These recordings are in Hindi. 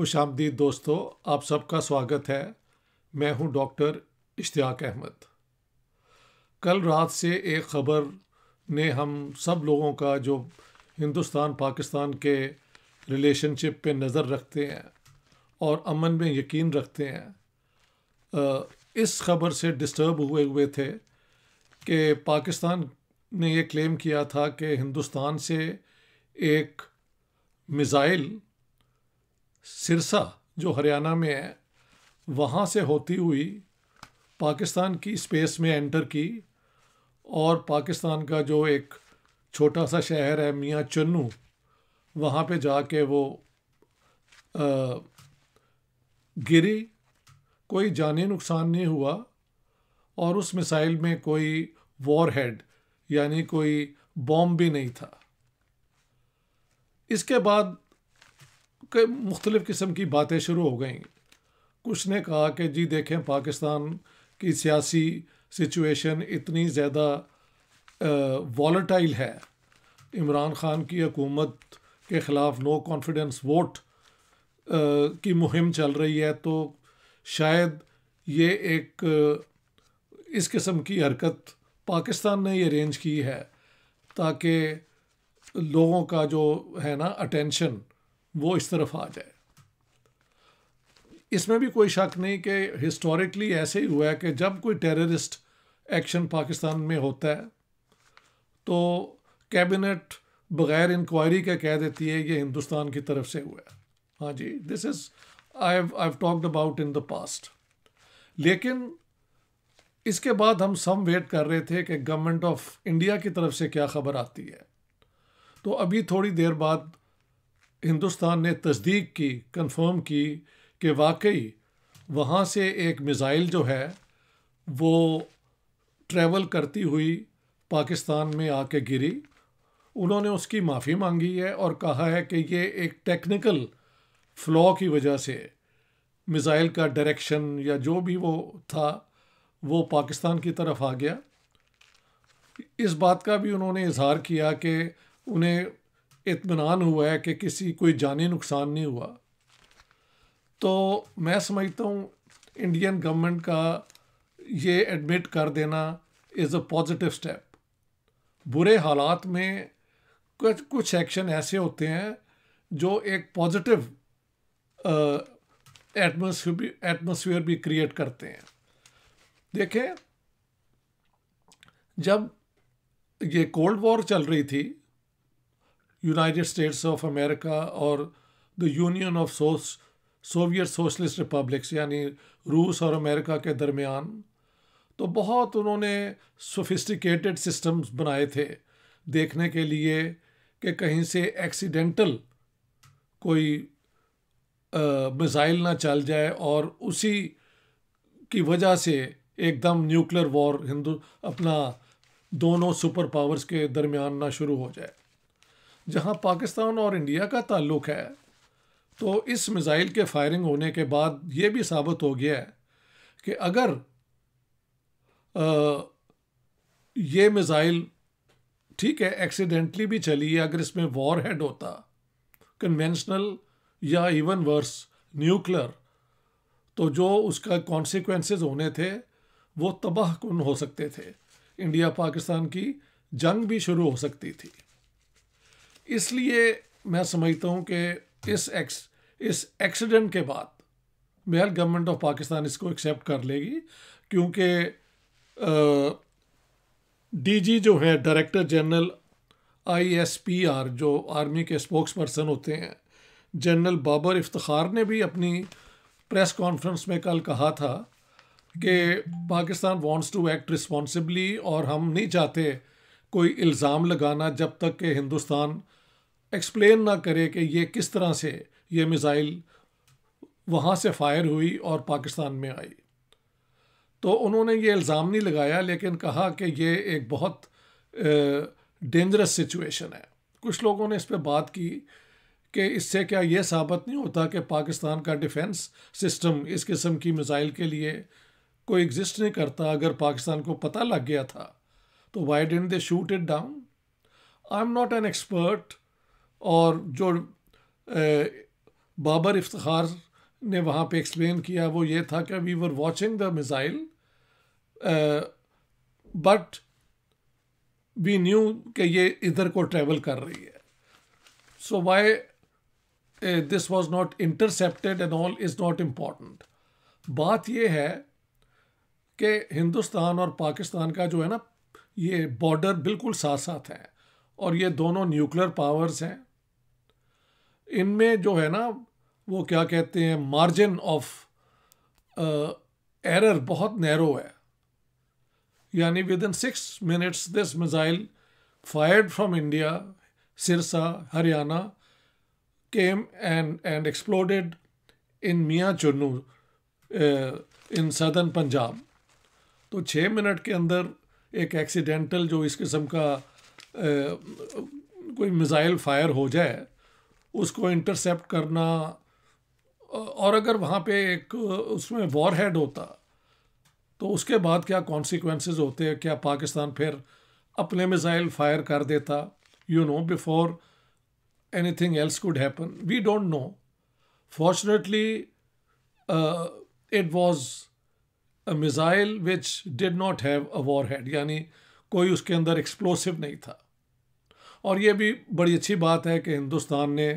खुश आमदीद दोस्तों आप सबका स्वागत है मैं हूं डॉक्टर इश्तियाक अहमद कल रात से एक ख़बर ने हम सब लोगों का जो हिंदुस्तान पाकिस्तान के रिलेशनशिप पे नज़र रखते हैं और अमन में यकीन रखते हैं इस ख़बर से डिस्टर्ब हुए हुए थे कि पाकिस्तान ने ये क्लेम किया था कि हिंदुस्तान से एक मिज़ाइल सिरसा जो हरियाणा में है वहाँ से होती हुई पाकिस्तान की स्पेस में एंटर की और पाकिस्तान का जो एक छोटा सा शहर है मियाँ चन्नू वहाँ पे जाके वो आ, गिरी कोई जानी नुकसान नहीं हुआ और उस मिसाइल में कोई वॉर हेड यानी कोई बॉम्ब भी नहीं था इसके बाद के मुख्तलिफ़ किस्म की बातें शुरू हो गई कुछ ने कहा कि जी देखें पाकिस्तान की सियासी सिचुएशन इतनी ज़्यादा वॉलटाइल है इमरान ख़ान की हकूमत के ख़िलाफ़ नो कॉन्फिडेंस वोट की मुहिम चल रही है तो शायद ये एक इस किस्म की हरकत पाकिस्तान ने ये अरेंज की है ताकि लोगों का जो है ना अटेंशन वो इस तरफ आ जाए इसमें भी कोई शक नहीं कि हिस्टोरिकली ऐसे ही हुआ है कि जब कोई टेररिस्ट एक्शन पाकिस्तान में होता है तो कैबिनेट बग़ैर इंक्वायरी के कह देती है ये हिंदुस्तान की तरफ से हुआ है हाँ जी this is I I talked about in the past लेकिन इसके बाद हम सम वेट कर रहे थे कि गवर्नमेंट ऑफ इंडिया की तरफ से क्या खबर आती है तो अभी थोड़ी देर बाद हिंदुस्तान ने तस्दीक की कंफर्म की कि वाकई वहाँ से एक मिज़ाइल जो है वो ट्रैवल करती हुई पाकिस्तान में आके गिरी उन्होंने उसकी माफ़ी मांगी है और कहा है कि ये एक टेक्निकल फ्लॉ की वजह से मिज़ाइल का डायरेक्शन या जो भी वो था वो पाकिस्तान की तरफ आ गया इस बात का भी उन्होंने इजहार किया कि उन्हें इतमान हुआ है कि किसी कोई जानी नुकसान नहीं हुआ तो मैं समझता हूँ इंडियन गवर्नमेंट का ये एडमिट कर देना इज़ अ पॉजिटिव स्टेप बुरे हालात में कुछ कुछ एक्शन ऐसे होते हैं जो एक पॉजिटिव एटमोसफियर एटमोसफियर भी क्रिएट करते हैं देखें जब ये कोल्ड वॉर चल रही थी यूनाइटेड स्टेट्स ऑफ अमेरिका और the Union of Soviet Socialist Republics यानी रूस और अमेरिका के दरमियान तो बहुत उन्होंने सोफिस्टिकेटेड सिस्टम्स बनाए थे देखने के लिए कि कहीं से एक्सीडेंटल कोई मिज़ाइल ना चल जाए और उसी की वजह से एकदम न्यूक्लियर वॉर हिंदू अपना दोनों सुपर पावर्स के दरमियान ना शुरू हो जाए जहां पाकिस्तान और इंडिया का ताल्लुक है तो इस मिज़ाइल के फायरिंग होने के बाद ये भी साबित हो गया है कि अगर आ, ये मिज़ाइल ठीक है एक्सीडेंटली भी चली है अगर इसमें वॉर हेड होता कन्वेंशनल या इवन वर्स न्यूक्लियर तो जो उसका कॉन्सिक्वेंसेस होने थे वो तबाह कन हो सकते थे इंडिया पाकिस्तान की जंग भी शुरू हो सकती थी इसलिए मैं समझता हूँ कि इस एक्स इस एक्सीडेंट के बाद बहर गवर्नमेंट ऑफ पाकिस्तान इसको एक्सेप्ट कर लेगी क्योंकि डीजी जो है डायरेक्टर जनरल आईएसपीआर जो आर्मी के स्पोक्स पर्सन होते हैं जनरल बाबर इफ्तार ने भी अपनी प्रेस कॉन्फ्रेंस में कल कहा था कि Pakistan wants to act responsibly और हम नहीं चाहते कोई इल्ज़ाम लगाना जब तक कि हिंदुस्तान एक्सप्लेन ना करे कि ये किस तरह से ये मिज़ाइल वहाँ से फायर हुई और पाकिस्तान में आई तो उन्होंने ये इल्ज़ाम नहीं लगाया लेकिन कहा कि ये एक बहुत डेंजरस सिचुएशन है कुछ लोगों ने इस पर बात की कि इससे क्या ये साबित नहीं होता कि पाकिस्तान का डिफेंस सिस्टम इस किस्म की मिज़ाइल के लिए कोई एग्जिस्ट नहीं करता अगर पाकिस्तान को पता लग गया था तो why didn't they shoot it down I am not an expert और जो बाबर इफ्तार ने वहाँ पे एक्सप्लेन किया वो ये था कि we were watching the missile but we knew कि ये इधर को ट्रेवल कर रही है so why this was not intercepted and all is not important बात ये है कि हिंदुस्तान और पाकिस्तान का जो है ना ये बॉर्डर बिल्कुल साथ साथ हैं और ये दोनों न्यूक्लियर पावर्स हैं इनमें जो है ना वो क्या कहते हैं मार्जिन ऑफ एरर बहुत नैरो है यानी within six minutes this missile fired from India Sirsa Haryana came and and exploded in Mian Channu in southern Punjab तो छः मिनट के अंदर एक एक्सीडेंटल जो इस किस्म का uh, कोई मिज़ाइल फायर हो जाए उसको इंटरसेप्ट करना और अगर वहाँ पे एक उसमें वॉर हेड होता तो उसके बाद क्या कॉन्सिक्वेंसेस होते हैं क्या पाकिस्तान फिर अपने मिसाइल फायर कर देता you know before anything else could happen we don't know fortunately it was a missile which did not have a warhead यानी कोई उसके अंदर एक्सप्लोसिव नहीं था और ये भी बड़ी अच्छी बात है कि हिंदुस्तान ने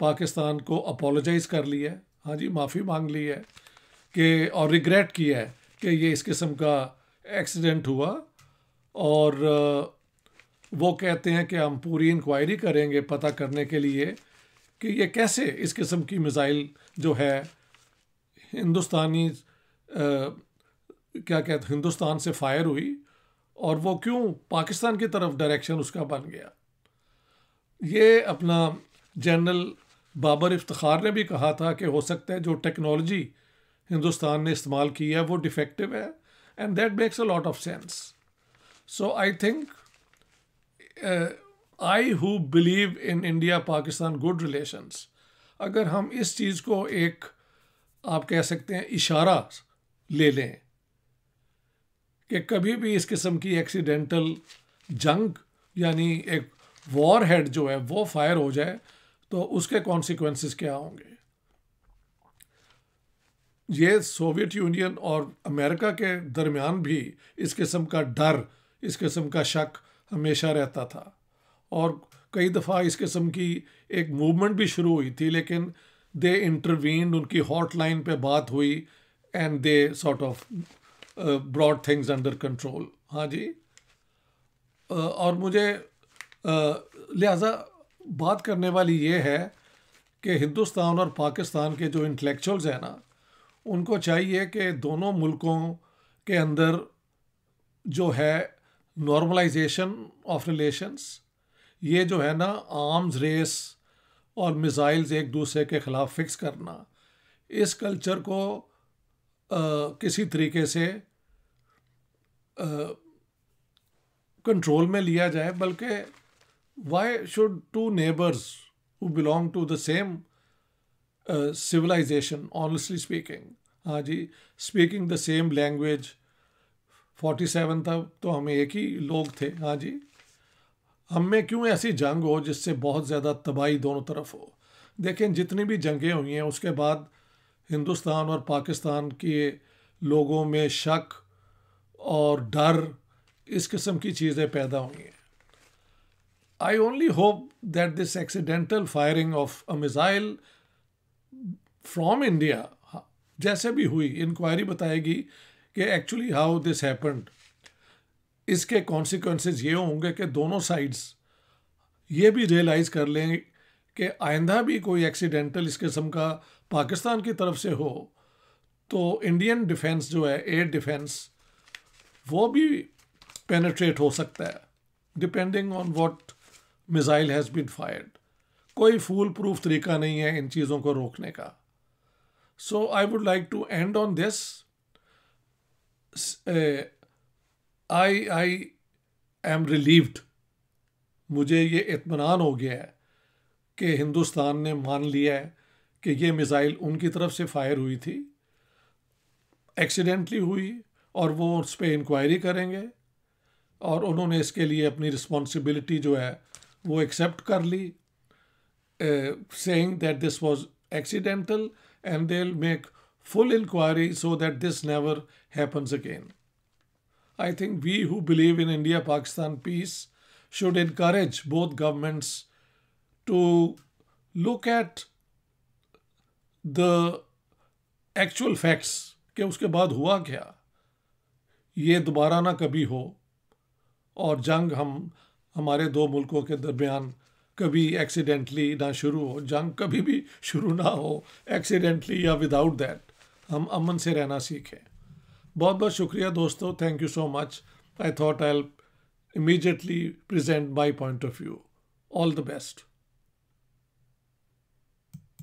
पाकिस्तान को अपोलोजाइज़ कर लिया है हाँ जी माफ़ी मांग ली है कि और रिग्रेट किया है कि ये इस किस्म का एक्सीडेंट हुआ और वो कहते हैं कि हम पूरी इंक्वायरी करेंगे पता करने के लिए कि ये कैसे इस किस्म की मिज़ाइल जो है हिंदुस्तानी आ, क्या कहते हिंदुस्तान से फायर हुई और वो क्यों पाकिस्तान की तरफ डायरेक्शन उसका बन गया ये अपना जनरल बाबर इफ्तार ने भी कहा था कि हो सकता है जो टेक्नोलॉजी हिंदुस्तान ने इस्तेमाल की है वो डिफेक्टिव है and that makes a lot of sense so I think I who believe in India Pakistan good relations अगर हम इस चीज़ को एक आप कह सकते हैं इशारा ले लें कि कभी भी इस किस्म की एक्सीडेंटल जंग यानी एक वॉर हेड जो है वो फायर हो जाए तो उसके कॉन्सिक्वेंसेस क्या होंगे ये सोवियत यूनियन और अमेरिका के दरमियान भी इस किस्म का डर इस किस्म का शक हमेशा रहता था और कई दफ़ा इस किस्म की एक मूवमेंट भी शुरू हुई थी लेकिन दे इंटरवीन उनकी हॉटलाइन पे बात हुई and they sort of broad things under control हाँ जी uh, और मुझे लिहाजा बात करने वाली ये है कि हिंदुस्तान और पाकिस्तान के जो इंटेलेक्चुअल्स हैं ना उनको चाहिए कि दोनों मुल्कों के अंदर जो है नॉर्मलाइजेशन ऑफ रिलेशंस ये जो है ना आर्म्स रेस और मिज़ाइल्स एक दूसरे के ख़िलाफ़ फिक्स करना इस कल्चर को आ, किसी तरीके से कंट्रोल में लिया जाए बल्कि why should two neighbors who belong to the same uh, civilization, honestly speaking, हाँ जी speaking the same language forty seven था तो हमें एक ही लोग थे हाँ जी हम में क्यों ऐसी जंग हो जिससे बहुत ज़्यादा तबाही दोनों तरफ हो देखें जितनी भी जंगें हुई हैं उसके बाद हिंदुस्तान और पाकिस्तान के लोगों में शक और डर इस किस्म की चीज़ें पैदा हुई हैं I only hope that this accidental firing of a missile from India, जैसे भी हुई इंक्वायरी बताएगी कि एक्चुअली हाउ दिस हैपन्ड इसके कॉन्सिक्वेंस ये होंगे कि दोनों साइड्स ये भी रियलाइज़ कर लें कि आइंदा भी कोई एक्सीडेंटल इस किस्म का पाकिस्तान की तरफ से हो तो इंडियन डिफेंस जो है एयर डिफेंस वो भी पेनट्रेट हो सकता है depending on what missile has been fired कोई फूल प्रूफ तरीका नहीं है इन चीज़ों को रोकने का so I would like to end on this I I am relieved मुझे ये इतमान हो गया है कि हिंदुस्तान ने मान लिया है कि ये मिज़ाइल उनकी तरफ से फायर हुई थी एक्सीडेंटली हुई और वो उस पर इंक्वायरी करेंगे और उन्होंने इसके लिए अपनी रिस्पॉन्सिबिलिटी जो है वो एक्सेप्ट कर ली saying that this was accidental and they make full inquiry so that this never happens again I think we who believe in India Pakistan peace should increase both governments to look at the actual facts के उसके बाद हुआ क्या ये दोबारा ना कभी हो और जंग हम हमारे दो मुल्कों के दरमियान कभी एक्सीडेंटली ना शुरू हो जंग कभी भी शुरू ना हो एक्सीडेंटली या विदाउट दैट हम अमन से रहना सीखें बहुत बहुत शुक्रिया दोस्तों thank you so much I thought I immediately present my point of view all the best